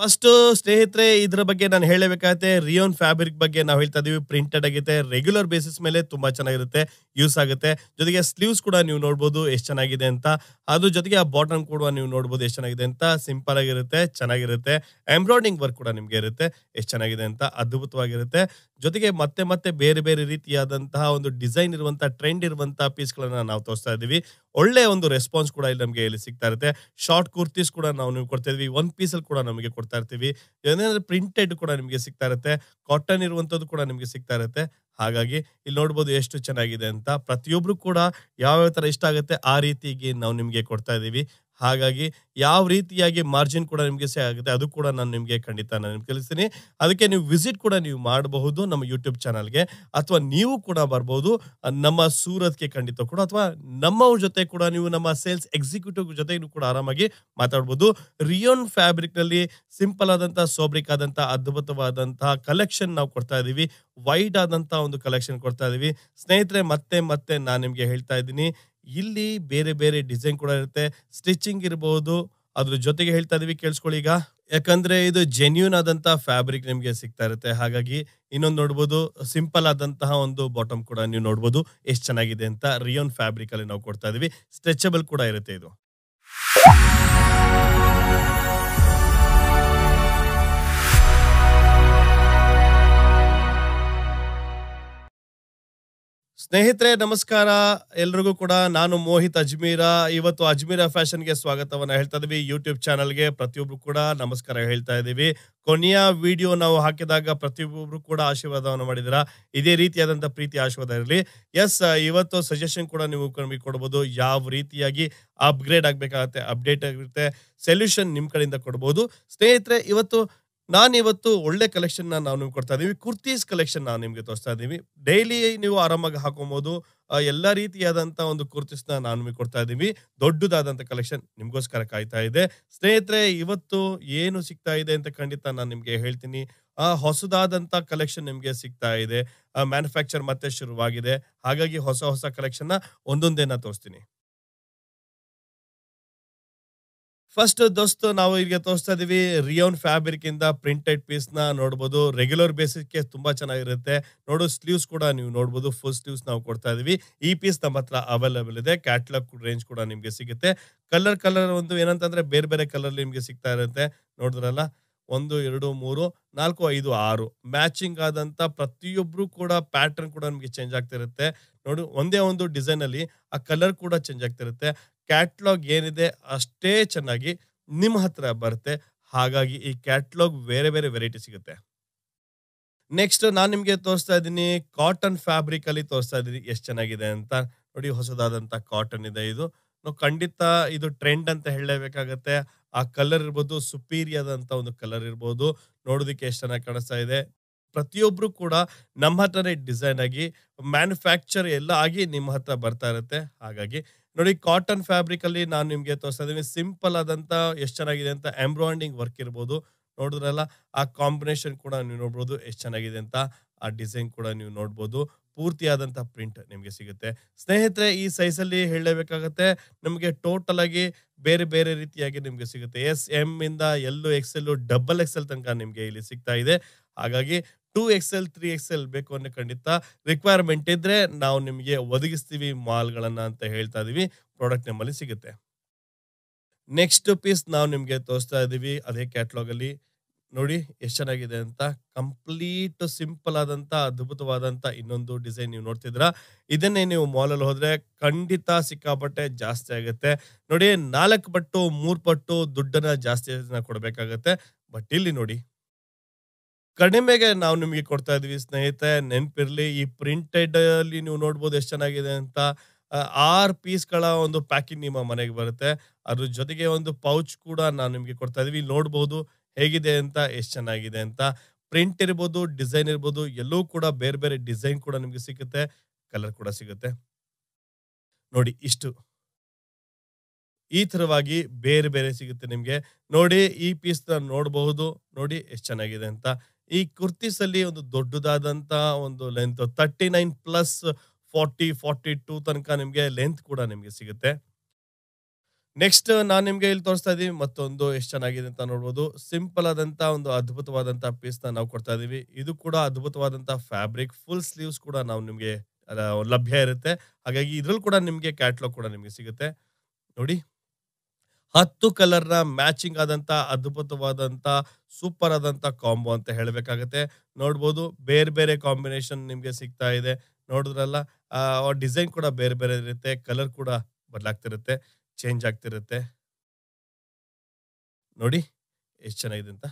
first ಸ್ನೇಹಿತರೆ ಇದರ ಬಗ್ಗೆ ನಾನು ಹೇಳಬೇಕಾಗತ್ತೆ ರಿಯೋನ್ ಫ್ಯಾಬ್ರಿಕ್ ಬಗ್ಗೆ ನಾವು ಹೇಳ್ತಾ ಇದೀವಿ ಪ್ರಿಂಟೆಡ್ ಆಗಿದೆ ರೆಗ್ಯುಲರ್ ಬೇಸಿಸ್ ಮೇಲೆ ತುಂಬಾ ಚೆನ್ನಾಗಿರುತ್ತೆ ಯೂಸ್ ಆಗುತ್ತೆ ಜೊತೆಗೆ ಸ್ಲೀವ್ಸ್ ಕೂಡ ನೀವು ನೋಡ್ಬೋದು ಎಷ್ಟು ಚೆನ್ನಾಗಿದೆ ಅಂತ ಅದ್ರ ಜೊತೆಗೆ ಆ ಬಾಟಮ್ ಕೂಡ ನೀವು ನೋಡ್ಬೋದು ಎಷ್ಟು ಚೆನ್ನಾಗಿದೆ ಅಂತ ಸಿಂಪಲ್ ಆಗಿರುತ್ತೆ ಚೆನ್ನಾಗಿರುತ್ತೆ ಎಂಬ್ರಾಯ್ಡಿಂಗ್ ವರ್ಕ್ ಕೂಡ ನಿಮಗೆ ಇರುತ್ತೆ ಎಷ್ಟು ಚೆನ್ನಾಗಿದೆ ಅಂತ ಅದ್ಭುತವಾಗಿರುತ್ತೆ ಜೊತೆಗೆ ಮತ್ತೆ ಮತ್ತೆ ಬೇರೆ ಬೇರೆ ರೀತಿಯಾದಂತಹ ಒಂದು ಡಿಸೈನ್ ಇರುವಂತಹ ಟ್ರೆಂಡ್ ಇರುವಂತಹ ಪೀಸ್ಗಳನ್ನ ನಾವು ತೋರಿಸ್ತಾ ಇದ್ದೀವಿ ಒಳ್ಳೆ ಒಂದು ರೆಸ್ಪಾನ್ಸ್ ಕೂಡ ಇಲ್ಲಿ ನಮಗೆ ಇಲ್ಲಿ ಸಿಗ್ತಾ ಇರುತ್ತೆ ಶಾರ್ಟ್ ಕುರ್ತೀಸ್ ಕೂಡ ನಾವು ನಿಮ್ಗೆ ಕೊಡ್ತಾ ಇದ್ವಿ ಒನ್ ಪೀಸಲ್ಲಿ ಕೂಡ ನಮಗೆ ಕೊಡ್ತಾ ಇರ್ತೀವಿ ಏನೇನಾದ್ರೆ ಪ್ರಿಂಟೆಡ್ ಕೂಡ ನಿಮಗೆ ಸಿಗ್ತಾ ಇರುತ್ತೆ ಕಾಟನ್ ಇರುವಂಥದ್ದು ಕೂಡ ನಿಮಗೆ ಸಿಗ್ತಾ ಇರುತ್ತೆ ಹಾಗಾಗಿ ಇಲ್ಲಿ ನೋಡ್ಬೋದು ಎಷ್ಟು ಚೆನ್ನಾಗಿದೆ ಅಂತ ಪ್ರತಿಯೊಬ್ರು ಕೂಡ ಯಾವ್ಯಾವ ತರ ಇಷ್ಟ ಆಗುತ್ತೆ ಆ ರೀತಿಗೆ ನಾವು ನಿಮಗೆ ಕೊಡ್ತಾ ಇದ್ದೀವಿ ಹಾಗಾಗಿ ಯಾವ ರೀತಿಯಾಗಿ ಮಾರ್ಜಿನ್ ಕೂಡ ನಿಮಗೆ ಸೇ ಆಗುತ್ತೆ ಅದು ಕೂಡ ನಾನು ನಿಮಗೆ ಖಂಡಿತ ನಾನು ನಿಮ್ಗೆ ಕಲಿಸ್ತೀನಿ ಅದಕ್ಕೆ ನೀವು ವಿಸಿಟ್ ಕೂಡ ನೀವು ಮಾಡಬಹುದು ನಮ್ಮ ಯೂಟ್ಯೂಬ್ ಚಾನಲ್ಗೆ ಅಥವಾ ನೀವು ಕೂಡ ಬರ್ಬೋದು ನಮ್ಮ ಸೂರತ್ಗೆ ಖಂಡಿತ ಕೂಡ ಅಥವಾ ನಮ್ಮ ಜೊತೆ ಕೂಡ ನೀವು ನಮ್ಮ ಸೇಲ್ಸ್ ಎಕ್ಸಿಕ್ಯೂಟಿವ್ ಜೊತೆ ಕೂಡ ಆರಾಮಾಗಿ ಮಾತಾಡ್ಬೋದು ರಿಯೋನ್ ಫ್ಯಾಬ್ರಿಕ್ನಲ್ಲಿ ಸಿಂಪಲ್ ಆದಂಥ ಸೋಬ್ರಿಕ್ ಆದಂಥ ಅದ್ಭುತವಾದಂತಹ ಕಲೆಕ್ಷನ್ ನಾವು ಕೊಡ್ತಾ ಇದ್ದೀವಿ ವೈಡ್ ಆದಂಥ ಒಂದು ಕಲೆಕ್ಷನ್ ಕೊಡ್ತಾ ಇದ್ದೀವಿ ಸ್ನೇಹಿತರೆ ಮತ್ತೆ ಮತ್ತೆ ನಾನು ನಿಮಗೆ ಹೇಳ್ತಾ ಇದ್ದೀನಿ ಇಲ್ಲಿ ಬೇರೆ ಬೇರೆ ಡಿಸೈನ್ ಕೂಡ ಇರುತ್ತೆ ಸ್ಟಿಚಿಂಗ್ ಇರಬಹುದು ಅದ್ರ ಜೊತೆಗೆ ಹೇಳ್ತಾ ಇದೀವಿ ಕೇಳಿಸ್ಕೊಳ್ಳಿ ಈಗ ಯಾಕಂದ್ರೆ ಇದು ಜೆನ್ಯೂನ್ ಆದಂತಹ ಫ್ಯಾಬ್ರಿಕ್ ನಿಮಗೆ ಸಿಗ್ತಾ ಇರುತ್ತೆ ಹಾಗಾಗಿ ಇನ್ನೊಂದು ನೋಡ್ಬೋದು ಸಿಂಪಲ್ ಆದಂತಹ ಒಂದು ಬಾಟಮ್ ಕೂಡ ನೀವು ನೋಡ್ಬೋದು ಎಷ್ಟು ಚೆನ್ನಾಗಿದೆ ಅಂತ ರಿಯೋನ್ ಫ್ಯಾಬ್ರಿಕ್ ಅಲ್ಲಿ ನಾವು ಕೊಡ್ತಾ ಇದೀವಿ ಸ್ಟ್ರೆಚಬಲ್ ಕೂಡ ಇರುತ್ತೆ ಇದು ಸ್ನೇಹಿತರೆ ನಮಸ್ಕಾರ ಎಲ್ರಿಗೂ ಕೂಡ ನಾನು ಮೋಹಿತ್ ಅಜ್ಮೀರ ಇವತ್ತು ಅಜ್ಮೀರ ಫ್ಯಾಷನ್ಗೆ ಸ್ವಾಗತವನ್ನು ಹೇಳ್ತಾ ಇದೀವಿ ಯೂಟ್ಯೂಬ್ ಚಾನಲ್ಗೆ ಪ್ರತಿಯೊಬ್ಬರು ಕೂಡ ನಮಸ್ಕಾರ ಹೇಳ್ತಾ ಇದ್ದೀವಿ ಕೊನೆಯ ವಿಡಿಯೋ ನಾವು ಹಾಕಿದಾಗ ಪ್ರತಿಯೊಬ್ಬರು ಕೂಡ ಆಶೀರ್ವಾದವನ್ನು ಮಾಡಿದಿರ ಇದೇ ರೀತಿಯಾದಂಥ ಪ್ರೀತಿ ಆಶೀರ್ವಾದ ಇರಲಿ ಎಸ್ ಇವತ್ತು ಸಜೆಷನ್ ಕೂಡ ನೀವು ನಮಗೆ ಕೊಡ್ಬೋದು ಯಾವ ರೀತಿಯಾಗಿ ಅಪ್ಗ್ರೇಡ್ ಆಗಬೇಕಾಗತ್ತೆ ಅಪ್ಡೇಟ್ ಆಗಿರುತ್ತೆ ಸೊಲ್ಯೂಷನ್ ನಿಮ್ಮ ಕಡೆಯಿಂದ ಕೊಡ್ಬೋದು ಸ್ನೇಹಿತರೆ ಇವತ್ತು ನಾನು ಇವತ್ತು ಒಳ್ಳೆ ಕಲೆಕ್ಷನ್ ನಾವು ನಿಮ್ಗೆ ಕೊಡ್ತಾ ಇದ್ದೀವಿ ಕುರ್ತೀಸ್ ಕಲೆಕ್ಷನ್ ನಾವು ನಿಮಗೆ ತೋರಿಸ್ತಾ ಇದ್ದೀವಿ ಡೈಲಿ ನೀವು ಆರಾಮಾಗಿ ಹಾಕೊಬಹುದು ಎಲ್ಲ ರೀತಿಯಾದಂಥ ಒಂದು ಕುರ್ತೀಸ್ನ ನಾನು ನಿಮಗೆ ಕೊಡ್ತಾ ಇದ್ದೀವಿ ದೊಡ್ಡದಾದಂಥ ಕಲೆಕ್ಷನ್ ನಿಮಗೋಸ್ಕರ ಕಾಯ್ತಾ ಇದೆ ಸ್ನೇಹಿತರೆ ಇವತ್ತು ಏನು ಸಿಗ್ತಾ ಇದೆ ಅಂತ ಖಂಡಿತ ನಾನು ನಿಮಗೆ ಹೇಳ್ತೀನಿ ಆ ಹೊಸದಾದಂಥ ಕಲೆಕ್ಷನ್ ನಿಮಗೆ ಸಿಗ್ತಾ ಇದೆ ಮ್ಯಾನುಫ್ಯಾಕ್ಚರ್ ಮತ್ತೆ ಶುರುವಾಗಿದೆ ಹಾಗಾಗಿ ಹೊಸ ಹೊಸ ಕಲೆಕ್ಷನ್ನ ಒಂದೊಂದೇನ ತೋರಿಸ್ತೀನಿ ಫಸ್ಟ್ ದೋಸ್ತು ನಾವು ಈಗ ತೋರಿಸ್ತಾ ಇದೀವಿ ರಿಯೋನ್ ಫ್ಯಾಬ್ರಿಕ್ ಇಂದ ಪ್ರಿಂಟೆಡ್ ಪೀಸ್ ನ ನೋಡಬಹುದು ರೆಗ್ಯುಲರ್ ಗೆ ತುಂಬಾ ಚೆನ್ನಾಗಿರುತ್ತೆ ನೋಡು ಸ್ಲೀವ್ಸ್ ಕೂಡ ನೀವು ನೋಡಬಹುದು ಫುಲ್ ಸ್ಲೀವ್ಸ್ ನಾವು ಕೊಡ್ತಾ ಇದೀವಿ ಈ ಪೀಸ್ ನಮ್ಮ ಹತ್ರ ಅವೈಲೇಬಲ್ ಇದೆ ಕ್ಯಾಟ್ಲಾಗ್ ರೇಂಜ್ ಕೂಡ ನಿಮಗೆ ಸಿಗುತ್ತೆ ಕಲರ್ ಕಲರ್ ಒಂದು ಏನಂತಂದ್ರೆ ಬೇರೆ ಬೇರೆ ಕಲರ್ ನಿಮಗೆ ಸಿಗ್ತಾ ಇರುತ್ತೆ ನೋಡಿದ್ರಲ್ಲ ಒಂದು ಎರಡು ಮೂರು ನಾಲ್ಕು ಐದು ಆರು ಮ್ಯಾಚಿಂಗ್ ಆದಂತ ಪ್ರತಿಯೊಬ್ಬರು ಕೂಡ ಪ್ಯಾಟರ್ನ್ ಕೂಡ ನಿಮಗೆ ಚೇಂಜ್ ಆಗ್ತಿರುತ್ತೆ ನೋಡು ಒಂದೇ ಒಂದು ಡಿಸೈನ್ ಅಲ್ಲಿ ಆ ಕಲರ್ ಕೂಡ ಚೇಂಜ್ ಆಗ್ತಿರುತ್ತೆ ಕ್ಯಾಟ್ಲಾಗ್ ಏನಿದೆ ಅಷ್ಟೇ ಚೆನ್ನಾಗಿ ನಿಮ್ಮ ಹತ್ರ ಬರುತ್ತೆ ಹಾಗಾಗಿ ಈ ಕ್ಯಾಟ್ಲಾಗ್ ಬೇರೆ ಬೇರೆ ವೆರೈಟಿ ಸಿಗುತ್ತೆ ನೆಕ್ಸ್ಟ್ ನಾನು ನಿಮಗೆ ತೋರಿಸ್ತಾ ಇದ್ದೀನಿ ಕಾಟನ್ ಫ್ಯಾಬ್ರಿಕ್ ಅಲ್ಲಿ ತೋರಿಸ್ತಾ ಇದ್ದೀನಿ ಎಷ್ಟು ಚೆನ್ನಾಗಿದೆ ಅಂತ ನೋಡಿ ಹೊಸದಾದಂಥ ಕಾಟನ್ ಇದೆ ಇದು ಖಂಡಿತ ಇದು ಟ್ರೆಂಡ್ ಅಂತ ಹೇಳಲೇಬೇಕಾಗತ್ತೆ ಆ ಕಲರ್ ಇರ್ಬೋದು ಸುಪೀರಿಯಾದಂಥ ಒಂದು ಕಲರ್ ಇರ್ಬೋದು ನೋಡೋದಕ್ಕೆ ಎಷ್ಟು ಚೆನ್ನಾಗಿ ಕಾಣಿಸ್ತಾ ಇದೆ ಪ್ರತಿಯೊಬ್ಬರು ಕೂಡ ನಮ್ಮ ಹತ್ರನೇ ಡಿಸೈನ್ ಆಗಿ ಮ್ಯಾನುಫ್ಯಾಕ್ಚರ್ ಎಲ್ಲ ಆಗಿ ನಿಮ್ಮ ಹತ್ರ ಬರ್ತಾ ಇರುತ್ತೆ ಹಾಗಾಗಿ ನೋಡಿ ಕಾಟನ್ ಫ್ಯಾಬ್ರಿಕ್ ಅಲ್ಲಿ ನಾನು ನಿಮಗೆ ತೋರಿಸ್ತಾ ಸಿಂಪಲ್ ಆದಂತ ಎಷ್ಟು ಚೆನ್ನಾಗಿದೆ ಅಂತ ಎಂಬ್ರಾಯ್ಡಿಂಗ್ ವರ್ಕ್ ಇರ್ಬೋದು ನೋಡಿದ್ರಲ್ಲ ಆ ಕಾಂಬಿನೇಷನ್ ಕೂಡ ನೀವು ನೋಡ್ಬೋದು ಎಷ್ಟು ಚೆನ್ನಾಗಿದೆ ಅಂತ ಆ ಡಿಸೈನ್ ಕೂಡ ನೀವು ನೋಡ್ಬೋದು ಪೂರ್ತಿಯಾದಂಥ ಪ್ರಿಂಟ್ ನಿಮಗೆ ಸಿಗುತ್ತೆ ಸ್ನೇಹಿತರೆ ಈ ಸೈಜಲ್ಲಿ ಹೇಳಲೇಬೇಕಾಗತ್ತೆ ನಮಗೆ ಟೋಟಲ್ ಆಗಿ ಬೇರೆ ಬೇರೆ ರೀತಿಯಾಗಿ ನಿಮಗೆ ಸಿಗುತ್ತೆ ಎಸ್ ಎಮ್ ಇಂದ ಎಲ್ಲು ಎಕ್ಸ್ ಎಲ್ಲು ಡಬಲ್ ಎಕ್ಸ್ ಎಲ್ ತನಕ ನಿಮಗೆ ಇಲ್ಲಿ ಸಿಗ್ತಾ ಇದೆ ಹಾಗಾಗಿ two L three X L ಬೇಕು ಅಂದ್ರೆ ಖಂಡಿತ ರಿಕ್ವೈರ್ಮೆಂಟ್ ಇದ್ರೆ ನಾವು ನಿಮಗೆ ಒದಗಿಸ್ತೀವಿ ಮಾಲ್ಗಳನ್ನ ಅಂತ ಹೇಳ್ತಾ ಇದೀವಿ ಪ್ರಾಡಕ್ಟ್ ನಿಮ್ಮಲ್ಲಿ ಸಿಗುತ್ತೆ ನೆಕ್ಸ್ಟ್ ಪೀಸ್ ನಾವು ನಿಮಗೆ ತೋರಿಸ್ತಾ ಇದೀವಿ ಅದೇ ಕ್ಯಾಟ್ಲಾಗ್ ಅಲ್ಲಿ ನೋಡಿ ಎಷ್ಟು ಚೆನ್ನಾಗಿದೆ ಅಂತ ಕಂಪ್ಲೀಟ್ ಸಿಂಪಲ್ ಆದಂತ ಅದ್ಭುತವಾದಂತ ಇನ್ನೊಂದು ಡಿಸೈನ್ ನೀವು ನೋಡ್ತಿದ್ರ ಇದನ್ನೇ ನೀವು ಮಾಲಲ್ಲಿ ಹೋದ್ರೆ ಖಂಡಿತ ಸಿಕ್ಕಾಪಟ್ಟೆ ಜಾಸ್ತಿ ಆಗುತ್ತೆ ನೋಡಿ ನಾಲ್ಕು ಪಟ್ಟು ಮೂರು ಪಟ್ಟು ದುಡ್ಡನ್ನ ಜಾಸ್ತಿ ಕೊಡಬೇಕಾಗುತ್ತೆ ಬಟ್ ಇಲ್ಲಿ ನೋಡಿ ಕಡಿಮೆಗೆ ನಾವು ನಿಮಗೆ ಕೊಡ್ತಾ ಇದ್ವಿ ಸ್ನೇಹಿತೆ ನೆನಪಿರ್ಲಿ ಈ ಪ್ರಿಂಟೆಡ್ ಅಲ್ಲಿ ನೀವು ನೋಡ್ಬೋದು ಎಷ್ಟು ಚೆನ್ನಾಗಿದೆ ಅಂತ ಆರ್ ಪೀಸ್ಗಳ ಒಂದು ಪ್ಯಾಕಿಂಗ್ ನಿಮ್ಮ ಮನೆಗೆ ಬರುತ್ತೆ ಅದ್ರ ಜೊತೆಗೆ ಒಂದು ಪೌಚ್ ಕೂಡ ನಾವು ನಿಮಗೆ ಕೊಡ್ತಾ ಇದೀವಿ ನೋಡ್ಬೋದು ಹೇಗಿದೆ ಅಂತ ಎಷ್ಟು ಚೆನ್ನಾಗಿದೆ ಅಂತ ಪ್ರಿಂಟ್ ಇರ್ಬೋದು ಡಿಸೈನ್ ಇರ್ಬೋದು ಎಲ್ಲೂ ಕೂಡ ಬೇರೆ ಬೇರೆ ಡಿಸೈನ್ ಕೂಡ ನಿಮಗೆ ಸಿಗುತ್ತೆ ಕಲರ್ ಕೂಡ ಸಿಗುತ್ತೆ ನೋಡಿ ಇಷ್ಟು ಈ ತರವಾಗಿ ಬೇರೆ ಬೇರೆ ಸಿಗುತ್ತೆ ನಿಮಗೆ ನೋಡಿ ಈ ಪೀಸ್ ನೋಡಬಹುದು ನೋಡಿ ಎಷ್ಟು ಚೆನ್ನಾಗಿದೆ ಅಂತ ಈ ಕುರ್ತೀಸ್ ಅಲ್ಲಿ ಒಂದು ದೊಡ್ಡದಾದಂತ ಒಂದು length thirty nine plus forty forty two ತನಕ ನಿಮಗೆ ಲೆಂತ್ ಕೂಡ ನಿಮಗೆ ಸಿಗುತ್ತೆ ನೆಕ್ಸ್ಟ್ ನಾನು ನಿಮಗೆ ಇಲ್ಲಿ ತೋರಿಸ್ತಾ ಇದ್ದೀವಿ ಮತ್ತೊಂದು ಎಷ್ಟು ಚೆನ್ನಾಗಿದೆ ಅಂತ ನೋಡ್ಬೋದು ಸಿಂಪಲ್ ಆದಂತ ಒಂದು ಅದ್ಭುತವಾದಂತ ಪೀಸ್ ನಾವು ಕೊಡ್ತಾ ಇದೀವಿ ಇದು ಕೂಡ ಅದ್ಭುತವಾದಂತ ಫ್ಯಾಬ್ರಿಕ್ ಫುಲ್ ಸ್ಲೀವ್ಸ್ ಕೂಡ ನಾವು ನಿಮಗೆ ಲಭ್ಯ ಇರುತ್ತೆ ಹಾಗಾಗಿ ಇದ್ರಲ್ಲಿ ಕೂಡ ನಿಮಗೆ ಕ್ಯಾಟ್ಲಾಗ್ ಕೂಡ ನಿಮಗೆ ಸಿಗುತ್ತೆ ನೋಡಿ ಹತ್ತು ಕಲರ್ನ ಮ್ಯಾಚಿಂಗ್ ಆದಂಥ ಅದ್ಭುತವಾದಂಥ ಸೂಪರ್ ಆದಂಥ ಕಾಂಬೋ ಅಂತ ಹೇಳಬೇಕಾಗತ್ತೆ ನೋಡ್ಬೋದು ಬೇರೆ ಬೇರೆ ಕಾಂಬಿನೇಷನ್ ನಿಮಗೆ ಸಿಗ್ತಾ ಇದೆ ನೋಡಿದ್ರಲ್ಲ ಡಿಸೈನ್ ಕೂಡ ಬೇರೆ ಬೇರೆ ಇರುತ್ತೆ ಕಲರ್ ಕೂಡ ಬದಲಾಗ್ತಿರುತ್ತೆ ಚೇಂಜ್ ಆಗ್ತಿರುತ್ತೆ ನೋಡಿ ಎಷ್ಟು ಚೆನ್ನಾಗಿದೆ ಅಂತ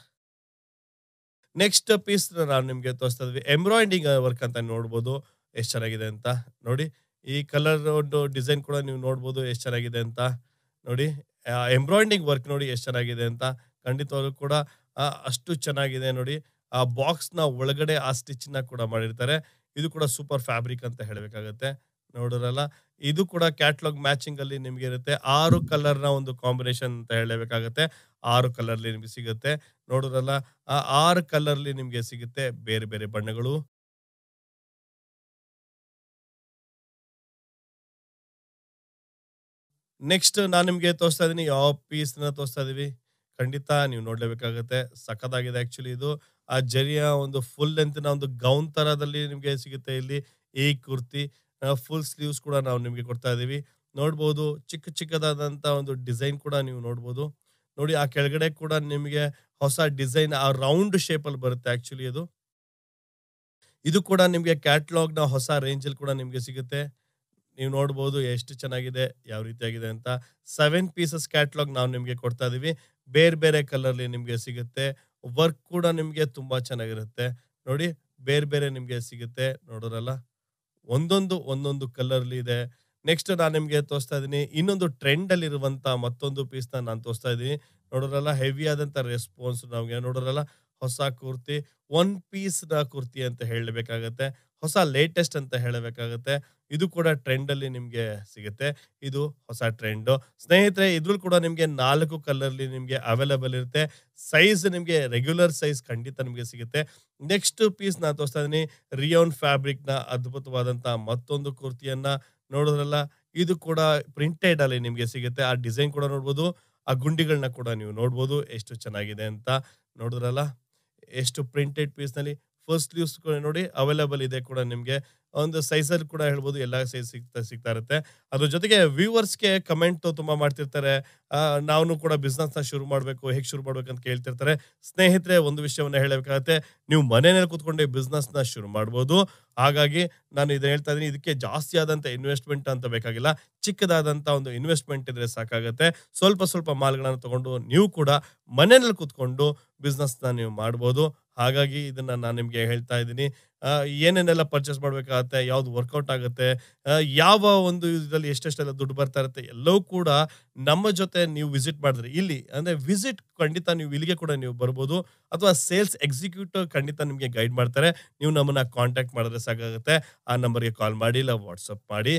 ನೆಕ್ಸ್ಟ್ ಪೀಸ್ ನಾನು ನಿಮಗೆ ತೋರಿಸ್ತಾ ಇದ್ವಿ ಎಂಬ್ರಾಯ್ಡಿಂಗ್ ವರ್ಕ್ ಅಂತ ನೋಡ್ಬೋದು ಎಷ್ಟು ಚೆನ್ನಾಗಿದೆ ಅಂತ ನೋಡಿ ಈ ಕಲರ್ ಡಿಸೈನ್ ಕೂಡ ನೀವು ನೋಡ್ಬೋದು ಎಷ್ಟು ಚೆನ್ನಾಗಿದೆ ಅಂತ ನೋಡಿ ಎಂಬ್ರಾಯ್ಡಿಂಗ್ ವರ್ಕ್ ನೋಡಿ ಎಷ್ಟು ಚೆನ್ನಾಗಿದೆ ಅಂತ ಖಂಡಿತವಾಗ್ಲೂ ಕೂಡ ಅಷ್ಟು ಚೆನ್ನಾಗಿದೆ ನೋಡಿ ಆ ಬಾಕ್ಸ್ನ ಒಳಗಡೆ ಆ ಸ್ಟಿಚ್ನ ಕೂಡ ಮಾಡಿರ್ತಾರೆ ಇದು ಕೂಡ ಸೂಪರ್ ಫ್ಯಾಬ್ರಿಕ್ ಅಂತ ಹೇಳಬೇಕಾಗುತ್ತೆ ನೋಡಿರಲ್ಲ ಇದು ಕೂಡ ಕ್ಯಾಟ್ಲಾಗ್ ಮ್ಯಾಚಿಂಗ್ ಅಲ್ಲಿ ನಿಮ್ಗೆ ಇರುತ್ತೆ ಆರು ಕಲರ್ನ ಒಂದು ಕಾಂಬಿನೇಷನ್ ಅಂತ ಹೇಳಬೇಕಾಗತ್ತೆ ಆರು ಕಲರ್ಲಿ ನಿಮ್ಗೆ ಸಿಗುತ್ತೆ ನೋಡಿದ್ರಲ್ಲ ಆ ಆರು ಕಲರ್ಲಿ ನಿಮಗೆ ಸಿಗುತ್ತೆ ಬೇರೆ ಬೇರೆ ಬಣ್ಣಗಳು ನೆಕ್ಸ್ಟ್ ನಾನು ನಿಮಗೆ ತೋರಿಸ್ತಾ ಇದ್ದೀನಿ ಯಾವ ಪೀಸ್ನ ತೋರಿಸ್ತಾ ಇದೀವಿ ಖಂಡಿತ ನೀವು ನೋಡ್ಲೇಬೇಕಾಗತ್ತೆ ಸಖತ್ತಾಗಿದೆ ಆ್ಯಕ್ಚುಲಿ ಇದು ಆ ಜರಿಯ ಒಂದು ಫುಲ್ ಲೆಂತ್ನ ಒಂದು ಗೌನ್ ತರದಲ್ಲಿ ನಿಮಗೆ ಸಿಗುತ್ತೆ ಇಲ್ಲಿ ಈ ಕುರ್ತಿ ಫುಲ್ ಸ್ಲೀವ್ಸ್ ಕೂಡ ನಾವು ನಿಮಗೆ ಕೊಡ್ತಾ ಇದೀವಿ ನೋಡ್ಬೋದು ಚಿಕ್ಕ ಚಿಕ್ಕದಾದಂಥ ಒಂದು ಡಿಸೈನ್ ಕೂಡ ನೀವು ನೋಡ್ಬೋದು ನೋಡಿ ಆ ಕೆಳಗಡೆ ಕೂಡ ನಿಮಗೆ ಹೊಸ ಡಿಸೈನ್ ಆ ರೌಂಡ್ ಶೇಪಲ್ಲಿ ಬರುತ್ತೆ ಆ್ಯಕ್ಚುಲಿ ಅದು ಇದು ಕೂಡ ನಿಮಗೆ ಕ್ಯಾಟ್ಲಾಗ್ನ ಹೊಸ ರೇಂಜಲ್ಲಿ ಕೂಡ ನಿಮಗೆ ಸಿಗುತ್ತೆ ನೀವು ನೋಡ್ಬೋದು ಎಷ್ಟು ಚೆನ್ನಾಗಿದೆ ಯಾವ ರೀತಿಯಾಗಿದೆ ಅಂತ ಸೆವೆನ್ ಪೀಸಸ್ ಕ್ಯಾಟ್ಲಾಗ್ ನಾವು ನಿಮಗೆ ಕೊಡ್ತಾ ಇದೀವಿ ಬೇರೆ ಬೇರೆ ಕಲರ್ಲಿ ನಿಮಗೆ ಸಿಗುತ್ತೆ ವರ್ಕ್ ಕೂಡ ನಿಮಗೆ ತುಂಬ ಚೆನ್ನಾಗಿರುತ್ತೆ ನೋಡಿ ಬೇರೆ ಬೇರೆ ನಿಮಗೆ ಸಿಗುತ್ತೆ ನೋಡೋರಲ್ಲ ಒಂದೊಂದು ಒಂದೊಂದು ಕಲರ್ಲಿ ಇದೆ ನೆಕ್ಸ್ಟ್ ನಾನು ನಿಮಗೆ ತೋರಿಸ್ತಾ ಇದ್ದೀನಿ ಇನ್ನೊಂದು ಟ್ರೆಂಡಲ್ಲಿರುವಂಥ ಮತ್ತೊಂದು ಪೀಸ್ನ ನಾನು ತೋರಿಸ್ತಾ ಇದ್ದೀನಿ ನೋಡೋರಲ್ಲ ಹೆವಿ ಆದಂಥ ರೆಸ್ಪಾನ್ಸ್ ನಮಗೆ ನೋಡೋರಲ್ಲ ಹೊಸ ಕುರ್ತಿ ಒನ್ ಪೀಸ್ನ ಕುರ್ತಿ ಅಂತ ಹೇಳಬೇಕಾಗತ್ತೆ ಹೊಸ ಲೇಟೆಸ್ಟ್ ಅಂತ ಹೇಳಬೇಕಾಗುತ್ತೆ ಇದು ಕೂಡ ಟ್ರೆಂಡ್ ಅಲ್ಲಿ ನಿಮ್ಗೆ ಸಿಗುತ್ತೆ ಇದು ಹೊಸ ಟ್ರೆಂಡ್ ಸ್ನೇಹಿತರೆ ಇದ್ರೂ ಕೂಡ ನಿಮ್ಗೆ ನಾಲ್ಕು ಕಲರ್ ನಿಮ್ಗೆ ಅವೈಲೇಬಲ್ ಇರುತ್ತೆ ಸೈಜ್ ನಿಮ್ಗೆ ರೆಗ್ಯುಲರ್ ಸೈಜ್ ಖಂಡಿತ ನಿಮ್ಗೆ ಸಿಗುತ್ತೆ ನೆಕ್ಸ್ಟ್ ಪೀಸ್ ನಾನು ತೋರಿಸ್ತಾ ಇದೀನಿ ರಿಯೋನ್ ಫ್ಯಾಬ್ರಿಕ್ ನ ಅದ್ಭುತವಾದಂತ ಮತ್ತೊಂದು ಕುರ್ತಿಯನ್ನ ನೋಡಿದ್ರಲ್ಲ ಇದು ಕೂಡ ಪ್ರಿಂಟೆಡ್ ಅಲ್ಲಿ ನಿಮ್ಗೆ ಸಿಗುತ್ತೆ ಆ ಡಿಸೈನ್ ಕೂಡ ನೋಡ್ಬೋದು ಆ ಗುಂಡಿಗಳನ್ನ ಕೂಡ ನೀವು ನೋಡ್ಬೋದು ಎಷ್ಟು ಚೆನ್ನಾಗಿದೆ ಅಂತ ನೋಡಿದ್ರಲ್ಲ ಎಷ್ಟು ಪ್ರಿಂಟೆಡ್ ಪೀಸ್ನಲ್ಲಿ ಫಸ್ಟ್ ಕೂಡ ನೋಡಿ ಅವೈಲೇಬಲ್ ಇದೆ ಕೂಡ ನಿಮಗೆ ಒಂದು ಸೈಜಲ್ಲಿ ಕೂಡ ಹೇಳ್ಬೋದು ಎಲ್ಲ ಸೈಜ್ ಸಿಗ್ತಾ ಸಿಗ್ತಾ ಇರುತ್ತೆ ಅದ್ರ ಜೊತೆಗೆ ವ್ಯೂವರ್ಸ್ಗೆ ಕಮೆಂಟ್ ತುಂಬ ಮಾಡ್ತಿರ್ತಾರೆ ನಾವು ಕೂಡ ಬಿಸ್ನೆಸ್ನ ಶುರು ಮಾಡಬೇಕು ಹೇಗೆ ಶುರು ಮಾಡಬೇಕು ಅಂತ ಕೇಳ್ತಿರ್ತಾರೆ ಸ್ನೇಹಿತರೆ ಒಂದು ವಿಷಯವನ್ನು ಹೇಳಬೇಕಾಗತ್ತೆ ನೀವು ಮನೆಯಲ್ಲಿ ಕೂತ್ಕೊಂಡು ಬಿಸ್ನೆಸ್ನ ಶುರು ಮಾಡ್ಬೋದು ಹಾಗಾಗಿ ನಾನು ಇದನ್ನ ಹೇಳ್ತಾ ಇದ್ದೀನಿ ಇದಕ್ಕೆ ಜಾಸ್ತಿ ಆದಂಥ ಇನ್ವೆಸ್ಟ್ಮೆಂಟ್ ಅಂತ ಬೇಕಾಗಿಲ್ಲ ಚಿಕ್ಕದಾದಂಥ ಒಂದು ಇನ್ವೆಸ್ಟ್ಮೆಂಟ್ ಇದ್ರೆ ಸಾಕಾಗುತ್ತೆ ಸ್ವಲ್ಪ ಸ್ವಲ್ಪ ಮಾಲ್ಗಳನ್ನು ತಗೊಂಡು ನೀವು ಕೂಡ ಮನೆಯಲ್ಲಿ ಕುತ್ಕೊಂಡು ನ ನೀವು ಮಾಡ್ಬೋದು ಹಾಗಾಗಿ ಇದನ್ನ ನಾನು ನಿಮಗೆ ಹೇಳ್ತಾ ಇದ್ದೀನಿ ಏನೇನೆಲ್ಲ ಪರ್ಚೇಸ್ ಮಾಡ್ಬೇಕಾಗತ್ತೆ ಯಾವ್ದು ವರ್ಕೌಟ್ ಆಗುತ್ತೆ ಯಾವ ಒಂದು ಇದರಲ್ಲಿ ಎಷ್ಟೆಷ್ಟೆಲ್ಲ ದುಡ್ಡು ಬರ್ತಾ ಇರುತ್ತೆ ಎಲ್ಲವೂ ಕೂಡ ನಮ್ಮ ಜೊತೆ ನೀವು ವಿಸಿಟ್ ಮಾಡಿದ್ರೆ ಇಲ್ಲಿ ಅಂದರೆ ವಿಸಿಟ್ ಖಂಡಿತ ನೀವು ಇಲ್ಲಿಗೆ ಕೂಡ ನೀವು ಬರ್ಬೋದು ಅಥವಾ ಸೇಲ್ಸ್ ಎಕ್ಸಿಕ್ಯೂಟಿವ್ ಖಂಡಿತ ನಿಮಗೆ ಗೈಡ್ ಮಾಡ್ತಾರೆ ನೀವು ನಮ್ಮನ್ನು ಕಾಂಟ್ಯಾಕ್ಟ್ ಮಾಡಿದ್ರೆ ಸಾಕಾಗುತ್ತೆ ಆ ನಂಬರ್ಗೆ ಕಾಲ್ ಮಾಡಿ ಇಲ್ಲ ವಾಟ್ಸಪ್ ಮಾಡಿ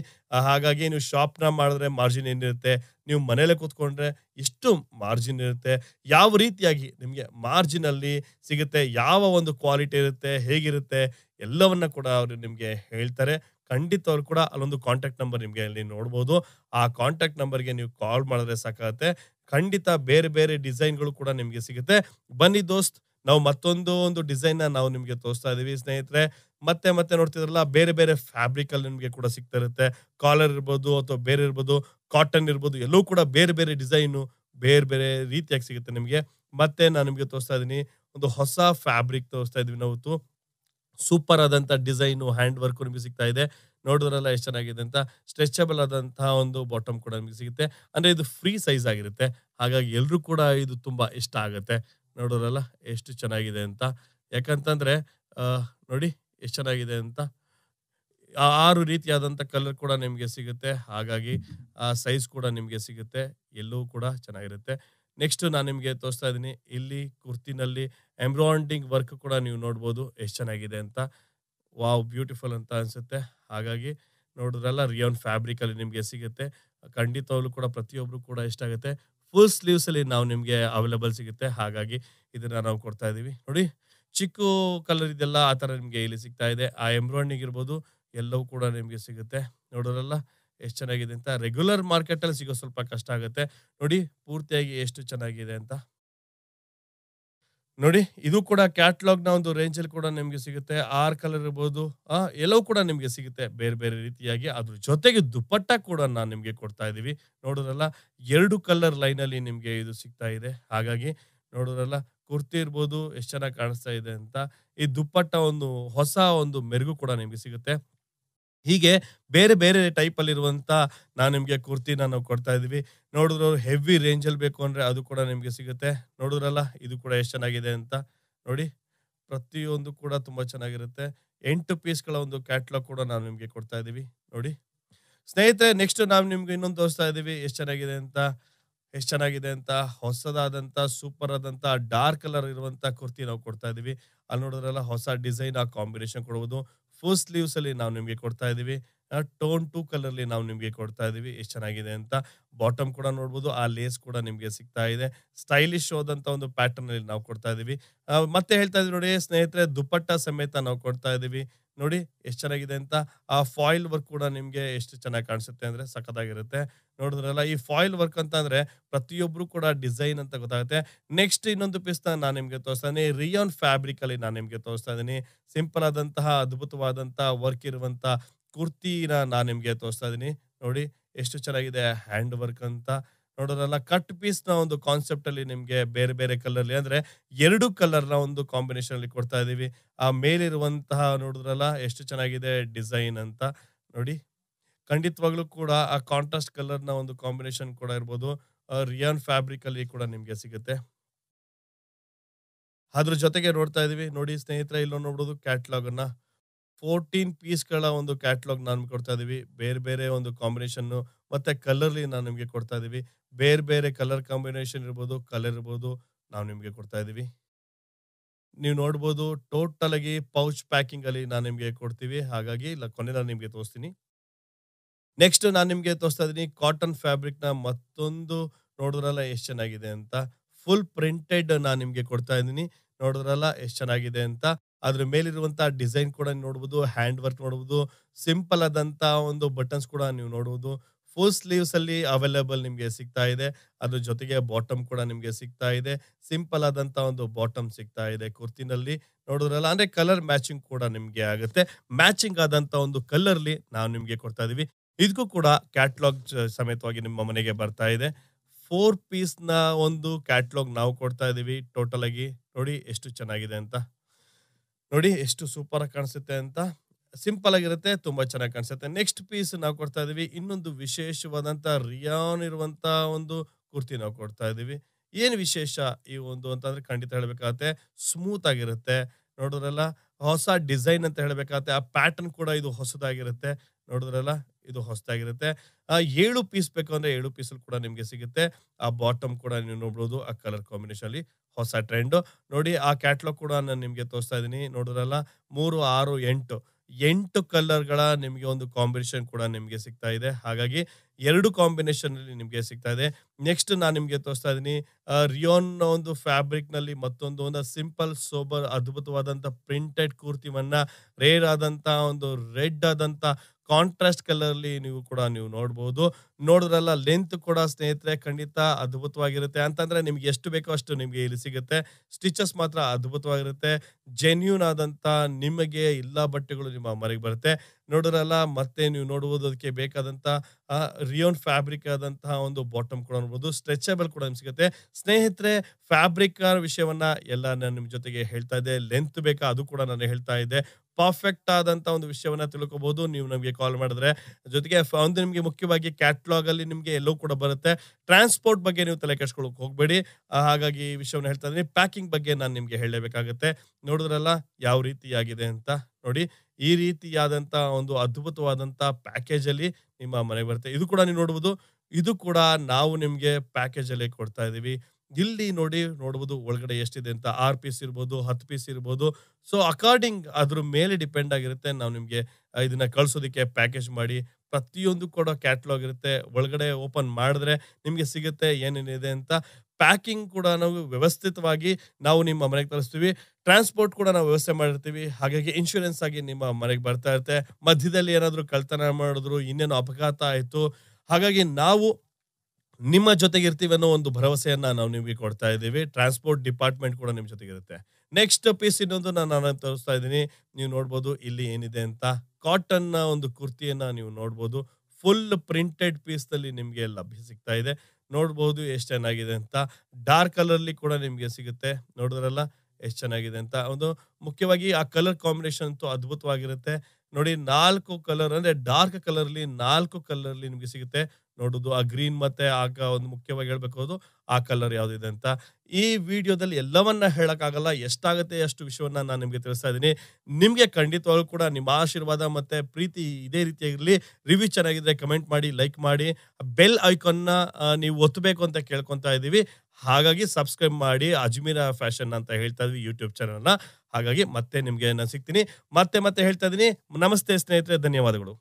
ಹಾಗಾಗಿ ನೀವು ಶಾಪ್ನ ಮಾಡಿದ್ರೆ ಮಾರ್ಜಿನ್ ಏನಿರುತ್ತೆ ನೀವು ಮನೇಲೆ ಕೂತ್ಕೊಂಡ್ರೆ ಇಷ್ಟು ಮಾರ್ಜಿನ್ ಇರುತ್ತೆ ಯಾವ ರೀತಿಯಾಗಿ ನಿಮಗೆ ಮಾರ್ಜಿನಲ್ಲಿ ಸಿಗುತ್ತೆ ಯಾವ ಒಂದು ಕ್ವಾಲಿಟಿ ಇರುತ್ತೆ ಹೇಗಿರುತ್ತೆ ಎಲ್ಲವನ್ನ ಕೂಡ ಅವರು ನಿಮಗೆ ಹೇಳ್ತಾರೆ ಖಂಡಿತವ್ರು ಕೂಡ ಅಲ್ಲೊಂದು ಕಾಂಟ್ಯಾಕ್ಟ್ ನಂಬರ್ ನಿಮಗೆ ಅಲ್ಲಿ ನೋಡ್ಬೋದು ಆ ಕಾಂಟ್ಯಾಕ್ಟ್ ನಂಬರ್ಗೆ ನೀವು ಕಾಲ್ ಮಾಡಿದ್ರೆ ಸಾಕಾಗುತ್ತೆ ಖಂಡಿತ ಬೇರೆ ಬೇರೆ ಡಿಸೈನ್ಗಳು ಕೂಡ ನಿಮಗೆ ಸಿಗುತ್ತೆ ಬನ್ನಿ ದೋಸ್ತ್ ನಾವು ಮತ್ತೊಂದು ಒಂದು ಡಿಸೈನ್ನ ನಾವು ನಿಮಗೆ ತೋರಿಸ್ತಾ ಇದೀವಿ ಸ್ನೇಹಿತರೆ ಮತ್ತೆ ಮತ್ತೆ ನೋಡ್ತಿದ್ರಲ್ಲ ಬೇರೆ ಬೇರೆ ಫ್ಯಾಬ್ರಿಕ್ ಅಲ್ಲಿ ನಿಮಗೆ ಕೂಡ ಸಿಗ್ತಾ ಇರುತ್ತೆ ಕಾಲರ್ ಇರ್ಬೋದು ಅಥವಾ ಬೇರೆ ಇರ್ಬೋದು ಕಾಟನ್ ಇರ್ಬೋದು ಎಲ್ಲೂ ಕೂಡ ಬೇರೆ ಬೇರೆ ಡಿಸೈನು ಬೇರೆ ಬೇರೆ ರೀತಿಯಾಗಿ ಸಿಗುತ್ತೆ ನಿಮಗೆ ಮತ್ತೆ ನಾನು ನಿಮಗೆ ತೋರಿಸ್ತಾ ಇದ್ದೀನಿ ಒಂದು ಹೊಸ ಫ್ಯಾಬ್ರಿಕ್ ತೋರಿಸ್ತಾ ಇದೀವಿ ನಾವು ಸೂಪರ್ ಆದಂತ ಡಿಸೈನು ಹ್ಯಾಂಡ್ ವರ್ಕ್ ನಿಮಗೆ ಸಿಗ್ತಾ ಇದೆ ನೋಡಿದ್ರಲ್ಲ ಎಷ್ಟು ಚೆನ್ನಾಗಿದೆ ಅಂತ ಸ್ಟ್ರೆಚಬಲ್ ಆದಂತಹ ಒಂದು ಬಾಟಮ್ ಕೂಡ ನಿಮಗೆ ಸಿಗುತ್ತೆ ಅಂದ್ರೆ ಇದು ಫ್ರೀ ಸೈಜ್ ಆಗಿರುತ್ತೆ ಹಾಗಾಗಿ ಎಲ್ಲರೂ ಕೂಡ ಇದು ತುಂಬಾ ಇಷ್ಟ ಆಗುತ್ತೆ ನೋಡೋರಲ್ಲ ಎಷ್ಟು ಚೆನ್ನಾಗಿದೆ ಅಂತ ಯಾಕಂತಂದ್ರೆ ನೋಡಿ ಎಷ್ಟು ಚೆನ್ನಾಗಿದೆ ಅಂತ ಆರು ರೀತಿಯಾದಂಥ ಕಲರ್ ಕೂಡ ನಿಮಗೆ ಸಿಗುತ್ತೆ ಹಾಗಾಗಿ ಆ ಸೈಜ್ ಕೂಡ ನಿಮಗೆ ಸಿಗುತ್ತೆ ಎಲ್ಲವೂ ಕೂಡ ಚೆನ್ನಾಗಿರುತ್ತೆ ನೆಕ್ಸ್ಟ್ ನಾನು ನಿಮಗೆ ತೋರಿಸ್ತಾ ಇದ್ದೀನಿ ಇಲ್ಲಿ ಕುರ್ತಿನಲ್ಲಿ ಎಂಬ್ರಾಯ್ಡಿಂಗ್ ವರ್ಕ್ ಕೂಡ ನೀವು ನೋಡ್ಬೋದು ಎಷ್ಟು ಚೆನ್ನಾಗಿದೆ ಅಂತ ವಾವ್ ಬ್ಯೂಟಿಫುಲ್ ಅಂತ ಅನಿಸುತ್ತೆ ಹಾಗಾಗಿ ನೋಡಿದ್ರಲ್ಲ ರಿಯೋನ್ ಫ್ಯಾಬ್ರಿಕಲ್ಲಿ ನಿಮಗೆ ಸಿಗುತ್ತೆ ಖಂಡಿತವಾಗ್ಲೂ ಕೂಡ ಪ್ರತಿಯೊಬ್ಬರು ಕೂಡ ಇಷ್ಟ ಆಗುತ್ತೆ ಫುಲ್ ಸ್ಲೀವ್ಸಲ್ಲಿ ನಾವು ನಿಮಗೆ ಅವೈಲೇಬಲ್ ಸಿಗುತ್ತೆ ಹಾಗಾಗಿ ಇದನ್ನ ನಾವು ಕೊಡ್ತಾ ಇದೀವಿ ನೋಡಿ ಚಿಕ್ಕ ಕಲರ್ ಇದೆಲ್ಲ ಆ ಥರ ನಿಮಗೆ ಇಲ್ಲಿ ಸಿಗ್ತಾ ಇದೆ ಆ ಎಂಬ್ರಾಯ್ಡಿಂಗ್ ಇರ್ಬೋದು ಎಲ್ಲವೂ ಕೂಡ ನಿಮಗೆ ಸಿಗುತ್ತೆ ನೋಡೋದ್ರಲ್ಲ ಎಷ್ಟು ಚೆನ್ನಾಗಿದೆ ಅಂತ ರೆಗ್ಯುಲರ್ ಮಾರ್ಕೆಟಲ್ಲಿ ಸಿಗೋ ಸ್ವಲ್ಪ ಕಷ್ಟ ಆಗುತ್ತೆ ನೋಡಿ ಪೂರ್ತಿಯಾಗಿ ಎಷ್ಟು ಚೆನ್ನಾಗಿದೆ ಅಂತ ನೋಡಿ ಇದು ಕೂಡ ಕ್ಯಾಟ್ಲಾಗ್ನ ಒಂದು ರೇಂಜಲ್ಲಿ ಕೂಡ ನಿಮಗೆ ಸಿಗುತ್ತೆ ಆರ್ ಕಲರ್ ಇರ್ಬೋದು ಎಲ್ಲವೂ ಕೂಡ ನಿಮಗೆ ಸಿಗುತ್ತೆ ಬೇರೆ ಬೇರೆ ರೀತಿಯಾಗಿ ಅದ್ರ ಜೊತೆಗೆ ದುಪ್ಪಟ್ಟ ಕೂಡ ನಾನು ನಿಮಗೆ ಕೊಡ್ತಾ ಇದ್ದೀವಿ ನೋಡೋದಲ್ಲ ಎರಡು ಕಲರ್ ಲೈನಲ್ಲಿ ನಿಮಗೆ ಇದು ಸಿಗ್ತಾ ಇದೆ ಹಾಗಾಗಿ ನೋಡೋದಲ್ಲ ಕುರ್ತಿ ಇರ್ಬೋದು ಎಷ್ಟು ಚೆನ್ನಾಗಿ ಕಾಣಿಸ್ತಾ ಇದೆ ಅಂತ ಈ ದುಪ್ಪಟ್ಟ ಒಂದು ಹೊಸ ಒಂದು ಮೆರುಗು ಕೂಡ ನಿಮಗೆ ಸಿಗುತ್ತೆ ಹೀಗೆ ಬೇರೆ ಬೇರೆ ಟೈಪಲ್ಲಿರುವಂಥ ನಾನು ನಿಮಗೆ ಕುರ್ತಿನ ನಾವು ಕೊಡ್ತಾ ಇದೀವಿ ನೋಡಿದ್ರು ಹೆವಿ ರೇಂಜಲ್ಲಿ ಬೇಕು ಅಂದರೆ ಅದು ಕೂಡ ನಿಮಗೆ ಸಿಗುತ್ತೆ ನೋಡಿದ್ರಲ್ಲ ಇದು ಕೂಡ ಎಷ್ಟು ಚೆನ್ನಾಗಿದೆ ಅಂತ ನೋಡಿ ಪ್ರತಿಯೊಂದು ಕೂಡ ತುಂಬ ಚೆನ್ನಾಗಿರುತ್ತೆ ಎಂಟು ಪೀಸ್ಗಳ ಒಂದು ಕ್ಯಾಟ್ಲಾಗ್ ಕೂಡ ನಾವು ನಿಮಗೆ ಕೊಡ್ತಾ ಇದೀವಿ ನೋಡಿ ಸ್ನೇಹಿತರೆ ನೆಕ್ಸ್ಟ್ ನಾವು ನಿಮ್ಗೆ ಇನ್ನೊಂದು ತೋರಿಸ್ತಾ ಇದ್ದೀವಿ ಎಷ್ಟು ಚೆನ್ನಾಗಿದೆ ಅಂತ ಎಷ್ಟು ಚೆನ್ನಾಗಿದೆ ಅಂತ ಹೊಸದಾದಂಥ ಸೂಪರ್ ಆದಂಥ ಡಾರ್ಕ್ ಕಲರ್ ಇರುವಂಥ ಕುರ್ತಿ ನಾವು ಕೊಡ್ತಾ ಇದೀವಿ ಅಲ್ಲಿ ನೋಡಿದ್ರಲ್ಲ ಹೊಸ ಡಿಸೈನ್ ಆ ಕಾಂಬಿನೇಷನ್ ಕೊಡುವುದು ಫಸ್ಟ್ ಅಲ್ಲಿ ನಾವು ನಿಮಗೆ ಕೊಡ್ತಾ ಇದ್ದೀವಿ ಟೋನ್ ಟು ಕಲರ್ಲಿ ನಾವು ನಿಮಗೆ ಕೊಡ್ತಾ ಇದೀವಿ ಎಷ್ಟು ಚೆನ್ನಾಗಿದೆ ಅಂತ ಬಾಟಮ್ ಕೂಡ ನೋಡ್ಬೋದು ಆ ಲೇಸ್ ಕೂಡ ನಿಮಗೆ ಸಿಗ್ತಾ ಇದೆ ಸ್ಟೈಲಿಶ್ ಆದಂಥ ಒಂದು ಪ್ಯಾಟರ್ನ್ ಅಲ್ಲಿ ನಾವು ಕೊಡ್ತಾ ಇದೀವಿ ಮತ್ತೆ ಹೇಳ್ತಾ ಇದೀವಿ ನೋಡಿ ಸ್ನೇಹಿತರೆ ದುಪ್ಪಟ್ಟ ಸಮೇತ ನಾವು ಕೊಡ್ತಾ ಇದೀವಿ ನೋಡಿ ಎಷ್ಟು ಚೆನ್ನಾಗಿದೆ ಅಂತ ಆ ಫಾಯಿಲ್ ವರ್ಕ್ ಕೂಡ ನಿಮಗೆ ಎಷ್ಟು ಚೆನ್ನಾಗಿ ಕಾಣಿಸುತ್ತೆ ಅಂದರೆ ಸಖತ್ತಾಗಿರುತ್ತೆ ನೋಡಿದ್ರಲ್ಲ ಈ ಫಾಯಿಲ್ ವರ್ಕ್ ಅಂತ ಅಂದರೆ ಪ್ರತಿಯೊಬ್ಬರು ಕೂಡ ಡಿಸೈನ್ ಅಂತ ಗೊತ್ತಾಗುತ್ತೆ ನೆಕ್ಸ್ಟ್ ಇನ್ನೊಂದು ಪೀಸ್ನ ನಾನು ನಿಮಗೆ ತೋರಿಸ್ತಾ ಇದ್ದೀನಿ ರಿಯಾನ್ ಫ್ಯಾಬ್ರಿಕಲ್ಲಿ ನಾನು ನಿಮಗೆ ತೋರಿಸ್ತಾ ಇದ್ದೀನಿ ಸಿಂಪಲ್ ಆದಂತಹ ಅದ್ಭುತವಾದಂತಹ ವರ್ಕ್ ಇರುವಂತಹ ಕುರ್ತಿನ ನಾನು ನಿಮಗೆ ತೋರಿಸ್ತಾ ಇದ್ದೀನಿ ನೋಡಿ ಎಷ್ಟು ಚೆನ್ನಾಗಿದೆ ಹ್ಯಾಂಡ್ ವರ್ಕ್ ಅಂತ ನೋಡೋದ್ರಲ್ಲ ಕಟ್ ಪೀಸ್ನ ಒಂದು ಕಾನ್ಸೆಪ್ಟಲ್ಲಿ ನಿಮಗೆ ಬೇರೆ ಬೇರೆ ಕಲರಲ್ಲಿ ಅಂದರೆ ಎರಡು ನ ಒಂದು ಕಾಂಬಿನೇಷನಲ್ಲಿ ಕೊಡ್ತಾ ಇದ್ದೀವಿ ಆ ಮೇಲಿರುವಂತಹ ನೋಡಿದ್ರಲ್ಲ ಎಷ್ಟು ಚೆನ್ನಾಗಿದೆ ಡಿಸೈನ್ ಅಂತ ನೋಡಿ ಖಂಡಿತವಾಗ್ಲೂ ಕೂಡ ಆ ಕಾಂಟ್ರಾಸ್ಟ್ ಕಲರ್ನ ಒಂದು ಕಾಂಬಿನೇಷನ್ ಕೂಡ ಇರ್ಬೋದು ರಿಯಾನ್ ಫ್ಯಾಬ್ರಿಕಲ್ಲಿ ಕೂಡ ನಿಮಗೆ ಸಿಗುತ್ತೆ ಅದ್ರ ಜೊತೆಗೆ ನೋಡ್ತಾ ಇದೀವಿ ನೋಡಿ ಸ್ನೇಹಿತರೆ ಇಲ್ಲೋ ನೋಡ್ಬೋದು ಕ್ಯಾಟ್ಲಾಗನ್ನು ಫೋರ್ಟೀನ್ ಪೀಸ್ಗಳ ಒಂದು ಕ್ಯಾಟ್ಲಾಗ್ ನಾನು ಕೊಡ್ತಾ ಇದ್ದೀವಿ ಬೇರೆ ಬೇರೆ ಒಂದು ಕಾಂಬಿನೇಷನ್ನು ಮತ್ತು ಕಲರ್ಲಿ ನಾನು ನಿಮಗೆ ಕೊಡ್ತಾ ಇದ್ದೀವಿ ಬೇರೆ ಬೇರೆ ಕಲರ್ ಕಾಂಬಿನೇಷನ್ ಇರ್ಬೋದು ಕಲರ್ ಇರ್ಬೋದು ನಾವು ನಿಮಗೆ ಕೊಡ್ತಾ ಇದ್ದೀವಿ ನೀವು ನೋಡ್ಬೋದು ಟೋಟಲ್ ಆಗಿ ಪೌಚ್ ಪ್ಯಾಕಿಂಗಲ್ಲಿ ನಾನು ನಿಮಗೆ ಕೊಡ್ತೀವಿ ಹಾಗಾಗಿ ಕೊನೆ ನಾನು ನಿಮಗೆ ತೋರಿಸ್ತೀನಿ ನೆಕ್ಸ್ಟ್ ನಾನು ನಿಮಗೆ ತೋರಿಸ್ತಾ ಇದ್ದೀನಿ ಕಾಟನ್ ಫ್ಯಾಬ್ರಿಕ್ನ ಮತ್ತೊಂದು ನೋಡಿದ್ರಲ್ಲ ಎಷ್ಟು ಚೆನ್ನಾಗಿದೆ ಅಂತ ಫುಲ್ ಪ್ರಿಂಟೆಡ್ ನಾನು ನಿಮಗೆ ಕೊಡ್ತಾ ಇದ್ದೀನಿ ನೋಡಿದ್ರಲ್ಲ ಎಷ್ಟು ಚೆನ್ನಾಗಿದೆ ಅಂತ ಅದ್ರ ಮೇಲಿರುವಂತಹ ಡಿಸೈನ್ ಕೂಡ ನೋಡಬಹುದು ಹ್ಯಾಂಡ್ ವರ್ಕ್ ನೋಡಬಹುದು ಸಿಂಪಲ್ ಆದಂತ ಒಂದು ಬಟನ್ಸ್ ಕೂಡ ನೀವು ನೋಡಬಹುದು ಫುಲ್ ಸ್ಲೀವ್ಸ್ ಅಲ್ಲಿ ಅವೈಲೇಬಲ್ ನಿಮಗೆ ಸಿಗ್ತಾ ಇದೆ ಅದ್ರ ಜೊತೆಗೆ ಬಾಟಮ್ ಕೂಡ ನಿಮಗೆ ಸಿಗ್ತಾ ಇದೆ ಸಿಂಪಲ್ ಆದಂತ ಒಂದು ಬಾಟಮ್ ಸಿಗ್ತಾ ಇದೆ ಕುರ್ತಿನಲ್ಲಿ ನೋಡಿದ್ರಲ್ಲ ಅಂದ್ರೆ ಕಲರ್ ಮ್ಯಾಚಿಂಗ್ ಕೂಡ ನಿಮಗೆ ಆಗುತ್ತೆ ಮ್ಯಾಚಿಂಗ್ ಆದಂತ ಒಂದು ಕಲರ್ಲಿ ನಾವು ನಿಮಗೆ ಕೊಡ್ತಾ ಇದೀವಿ ಇದಕ್ಕೂ ಕೂಡ ಕ್ಯಾಟ್ಲಾಗ್ ಸಮೇತವಾಗಿ ನಿಮ್ಮ ಮನೆಗೆ ಬರ್ತಾ ಇದೆ ಫೋರ್ ಪೀಸ್ ನ ಒಂದು ಕ್ಯಾಟ್ಲಾಗ್ ನಾವು ಕೊಡ್ತಾ ಇದೀವಿ ಟೋಟಲ್ ಆಗಿ ನೋಡಿ ಎಷ್ಟು ಚೆನ್ನಾಗಿದೆ ಅಂತ ನೋಡಿ ಎಷ್ಟು ಸೂಪರ್ ಆಗಿ ಕಾಣಿಸುತ್ತೆ ಅಂತ ಸಿಂಪಲ್ ಆಗಿರುತ್ತೆ ತುಂಬಾ ಚೆನ್ನಾಗಿ ಕಾಣಿಸುತ್ತೆ ನೆಕ್ಸ್ಟ್ ಪೀಸ್ ನಾವು ಕೊಡ್ತಾ ಇದೀವಿ ಇನ್ನೊಂದು ವಿಶೇಷವಾದಂತ ರಿಯಾನ್ ಇರುವಂತ ಒಂದು ಕುರ್ತಿ ನಾವು ಕೊಡ್ತಾ ಇದೀವಿ ಏನು ವಿಶೇಷ ಈ ಒಂದು ಅಂತಂದ್ರೆ ಖಂಡಿತ ಹೇಳಬೇಕಾಗತ್ತೆ ಸ್ಮೂತ್ ಆಗಿರುತ್ತೆ ನೋಡಿದ್ರಲ್ಲ ಹೊಸ ಡಿಸೈನ್ ಅಂತ ಹೇಳಬೇಕಾಗತ್ತೆ ಆ ಪ್ಯಾಟರ್ನ್ ಕೂಡ ಇದು ಹೊಸದಾಗಿರುತ್ತೆ ನೋಡಿದ್ರಲ್ಲ ಇದು ಹೊಸದಾಗಿರುತ್ತೆ ಆ ಏಳು ಪೀಸ್ ಬೇಕು ಅಂದ್ರೆ ಏಳು ಪೀಸಲ್ಲಿ ಕೂಡ ನಿಮಗೆ ಸಿಗುತ್ತೆ ಆ ಬಾಟಮ್ ಕೂಡ ನೀವು ನೋಡ್ಬೋದು ಆ ಕಲರ್ ಕಾಂಬಿನೇಷನ್ ಅಲ್ಲಿ ಹೊಸ ಟ್ರೆಂಡು ನೋಡಿ ಆ ಕ್ಯಾಟ್ಲಾಗ್ ಕೂಡ ನಾನು ನಿಮಗೆ ತೋರಿಸ್ತಾ ಇದ್ದೀನಿ ನೋಡಿದ್ರಲ್ಲ ಮೂರು ಆರು ಎಂಟು ಎಂಟು ಕಲರ್ಗಳ ನಿಮಗೆ ಒಂದು ಕಾಂಬಿನೇಷನ್ ಕೂಡ ನಿಮಗೆ ಸಿಗ್ತಾ ಇದೆ ಹಾಗಾಗಿ ಎರಡು ಕಾಂಬಿನೇಷನ್ ಅಲ್ಲಿ ನಿಮಗೆ ಸಿಗ್ತಾ ಇದೆ ನೆಕ್ಸ್ಟ್ ನಾನು ನಿಮಗೆ ತೋರಿಸ್ತಾ ಇದ್ದೀನಿ ರಿಯೋನ್ ಒಂದು ಫ್ಯಾಬ್ರಿಕ್ ನಲ್ಲಿ ಮತ್ತೊಂದು ಒಂದು ಸಿಂಪಲ್ ಸೋಬರ್ ಅದ್ಭುತವಾದಂಥ ಪ್ರಿಂಟೆಡ್ ಕೂರ್ತಿವನ್ನ ರೇರ್ ಆದಂತಹ ಒಂದು ರೆಡ್ ಆದಂಥ ಕಾಂಟ್ರಾಸ್ಟ್ ಕಲರ್ಲಿ ನೀವು ಕೂಡ ನೀವು ನೋಡ್ಬೋದು ನೋಡಿದ್ರೆಲ್ಲ ಲೆಂತ್ ಕೂಡ ಸ್ನೇಹಿತರೆ ಖಂಡಿತ ಅದ್ಭುತವಾಗಿರುತ್ತೆ ಅಂತಂದ್ರೆ ನಿಮ್ಗೆ ಎಷ್ಟು ಬೇಕೋ ಅಷ್ಟು ನಿಮಗೆ ಇಲ್ಲಿ ಸಿಗುತ್ತೆ ಸ್ಟಿಚಸ್ ಮಾತ್ರ ಅದ್ಭುತವಾಗಿರುತ್ತೆ ಜೆನ್ಯೂನ್ ಆದಂತ ನಿಮಗೆ ಎಲ್ಲ ಬಟ್ಟೆಗಳು ನಿಮ್ಮ ಮನೆಗೆ ಬರುತ್ತೆ ನೋಡಿದ್ರಲ್ಲ ಮತ್ತೆ ನೀವು ನೋಡಬಹುದು ಅದಕ್ಕೆ ಬೇಕಾದಂತ ರಿಯೋನ್ ಫ್ಯಾಬ್ರಿಕ್ ಆದಂತಹ ಒಂದು ಬಾಟಮ್ ಕೂಡ ನೋಡ್ಬೋದು ಸ್ಟ್ರೆಚಬಲ್ ಕೂಡ ನಿಮ್ಗೆ ಸಿಗುತ್ತೆ ಸ್ನೇಹಿತರೆ ಫ್ಯಾಬ್ರಿಕ್ ವಿಷಯವನ್ನ ಎಲ್ಲ ನಾನು ನಿಮ್ಮ ಜೊತೆಗೆ ಹೇಳ್ತಾ ಇದ್ದೆ ಲೆಂತ್ ಬೇಕಾ ಅದು ಕೂಡ ನಾನು ಹೇಳ್ತಾ ಇದ್ದೆ ಪರ್ಫೆಕ್ಟ್ ಆದಂತ ಒಂದು ವಿಷಯವನ್ನ ತಿಳ್ಕೊಬಹುದು ನೀವು ನಮಗೆ ಕಾಲ್ ಮಾಡಿದ್ರೆ ಜೊತೆಗೆ ಒಂದು ನಿಮಗೆ ಮುಖ್ಯವಾಗಿ ಕ್ಯಾಟ್ಲಾಗ್ ಅಲ್ಲಿ ನಿಮಗೆ ಎಲ್ಲೋ ಕೂಡ ಬರುತ್ತೆ ಟ್ರಾನ್ಸ್ಪೋರ್ಟ್ ಬಗ್ಗೆ ನೀವು ತಲೆ ಕೆಡ್ಸ್ಕೊಳಕ್ ಹೋಗಬೇಡಿ ಹಾಗಾಗಿ ಈ ವಿಷಯವನ್ನು ಹೇಳ್ತಾ ಇದ್ದೀನಿ ಪ್ಯಾಕಿಂಗ್ ಬಗ್ಗೆ ನಾನು ನಿಮಗೆ ಹೇಳಲೇಬೇಕಾಗುತ್ತೆ ನೋಡಿದ್ರಲ್ಲ ಯಾವ ರೀತಿಯಾಗಿದೆ ಅಂತ ನೋಡಿ ಈ ರೀತಿಯಾದಂಥ ಒಂದು ಪ್ಯಾಕೇಜ್ ಅಲ್ಲಿ ನಿಮ್ಮ ಮನೆಗೆ ಬರುತ್ತೆ ಇದು ಕೂಡ ನೀವು ನೋಡಬಹುದು ಇದು ಕೂಡ ನಾವು ನಿಮಗೆ ಅಲ್ಲಿ ಕೊಡ್ತಾ ಇದೀವಿ ಇಲ್ಲಿ ನೋಡಿ ನೋಡ್ಬೋದು ಒಳಗಡೆ ಎಷ್ಟಿದೆ ಅಂತ ಆರ್ ಪೀಸ್ ಇರ್ಬೋದು ಹತ್ತು ಪೀಸ್ ಇರ್ಬೋದು ಸೊ ಅಕಾರ್ಡಿಂಗ್ ಅದ್ರ ಮೇಲೆ ಡಿಪೆಂಡ್ ಆಗಿರುತ್ತೆ ನಾವು ನಿಮಗೆ ಇದನ್ನ ಕಳ್ಸೋದಕ್ಕೆ ಪ್ಯಾಕೇಜ್ ಮಾಡಿ ಪ್ರತಿಯೊಂದು ಕೂಡ ಕ್ಯಾಟ್ಲಾಗ್ ಇರುತ್ತೆ ಒಳಗಡೆ ಓಪನ್ ಮಾಡಿದ್ರೆ ನಿಮಗೆ ಸಿಗುತ್ತೆ ಏನೇನಿದೆ ಅಂತ ಪ್ಯಾಕಿಂಗ್ ಕೂಡ ನಾವು ವ್ಯವಸ್ಥಿತವಾಗಿ ನಾವು ನಿಮ್ಮ ಮನೆಗೆ ತರಿಸ್ತೀವಿ ಟ್ರಾನ್ಸ್ಪೋರ್ಟ್ ಕೂಡ ನಾವು ವ್ಯವಸ್ಥೆ ಮಾಡಿರ್ತೀವಿ ಹಾಗಾಗಿ ಇನ್ಶೂರೆನ್ಸ್ ಆಗಿ ನಿಮ್ಮ ಮನೆಗೆ ಬರ್ತಾ ಇರುತ್ತೆ ಮಧ್ಯದಲ್ಲಿ ಏನಾದರೂ ಕಳ್ತನ ಮಾಡಿದ್ರು ಇನ್ನೇನು ಅಪಘಾತ ಆಯಿತು ಹಾಗಾಗಿ ನಾವು ನಿಮ್ಮ ಜೊತೆಗೆ ಇರ್ತೀವಿ ಅನ್ನೋ ಒಂದು ಭರವಸೆಯನ್ನು ನಾವು ನಿಮಗೆ ಕೊಡ್ತಾ ಇದ್ದೀವಿ ಟ್ರಾನ್ಸ್ಪೋರ್ಟ್ ಡಿಪಾರ್ಟ್ಮೆಂಟ್ ಕೂಡ ನಿಮ್ಮ ಜೊತೆಗಿರುತ್ತೆ ನೆಕ್ಸ್ಟ್ ಪೀಸ್ ಇನ್ನೊಂದು ನಾನು ತೋರಿಸ್ತಾ ಇದ್ದೀನಿ ನೀವು ನೋಡ್ಬೋದು ಇಲ್ಲಿ ಏನಿದೆ ಅಂತ ಕಾಟನ್ನ ಒಂದು ಕುರ್ತಿಯನ್ನು ನೀವು ನೋಡ್ಬೋದು ಫುಲ್ ಪ್ರಿಂಟೆಡ್ ಪೀಸ್ ನಿಮಗೆ ಲಭ್ಯ ಸಿಗ್ತಾ ಇದೆ ನೋಡ್ಬೋದು ಎಷ್ಟು ಚೆನ್ನಾಗಿದೆ ಅಂತ ಡಾರ್ಕ್ ಕಲರ್ಲಿ ಕೂಡ ನಿಮಗೆ ಸಿಗುತ್ತೆ ನೋಡಿದ್ರಲ್ಲ ಎಷ್ಟು ಚೆನ್ನಾಗಿದೆ ಅಂತ ಒಂದು ಮುಖ್ಯವಾಗಿ ಆ ಕಲರ್ ಕಾಂಬಿನೇಷನ್ ಅಂತೂ ಅದ್ಭುತವಾಗಿರುತ್ತೆ ನೋಡಿ ನಾಲ್ಕು ಕಲರ್ ಅಂದರೆ ಡಾರ್ಕ್ ಕಲರ್ಲಿ ನಾಲ್ಕು ಕಲರ್ಲಿ ನಿಮಗೆ ಸಿಗುತ್ತೆ ನೋಡೋದು ಆ ಗ್ರೀನ್ ಮತ್ತೆ ಆಗ ಒಂದು ಮುಖ್ಯವಾಗಿ ಹೇಳ್ಬೇಕು ಆ ಕಲರ್ ಯಾವ್ದಿದೆ ಅಂತ ಈ ವಿಡಿಯೋದಲ್ಲಿ ಎಲ್ಲವನ್ನ ಹೇಳಕ್ಕಾಗಲ್ಲ ಎಷ್ಟಾಗುತ್ತೆ ಅಷ್ಟು ವಿಷಯವನ್ನ ನಾನು ನಿಮಗೆ ತಿಳಿಸ್ತಾ ಇದ್ದೀನಿ ನಿಮಗೆ ಖಂಡಿತವಾಗ್ಲೂ ಕೂಡ ನಿಮ್ಮ ಆಶೀರ್ವಾದ ಮತ್ತೆ ಪ್ರೀತಿ ಇದೇ ರೀತಿಯಾಗಿರಲಿ ರಿವ್ಯೂ ಚೆನ್ನಾಗಿದ್ರೆ ಕಮೆಂಟ್ ಮಾಡಿ ಲೈಕ್ ಮಾಡಿ ಬೆಲ್ ನ ನೀವು ಒತ್ತಬೇಕು ಅಂತ ಕೇಳ್ಕೊತಾ ಇದ್ದೀವಿ ಹಾಗಾಗಿ ಸಬ್ಸ್ಕ್ರೈಬ್ ಮಾಡಿ ಅಜ್ಮೀರ ಫ್ಯಾಷನ್ ಅಂತ ಹೇಳ್ತಾ ಇದ್ವಿ ಯೂಟ್ಯೂಬ್ ಚಾನಲ್ನ ಹಾಗಾಗಿ ಮತ್ತೆ ನಿಮಗೆ ನಾನು ಸಿಗ್ತೀನಿ ಮತ್ತೆ ಮತ್ತೆ ಹೇಳ್ತಾ ಇದ್ದೀನಿ ನಮಸ್ತೆ ಸ್ನೇಹಿತರೆ ಧನ್ಯವಾದಗಳು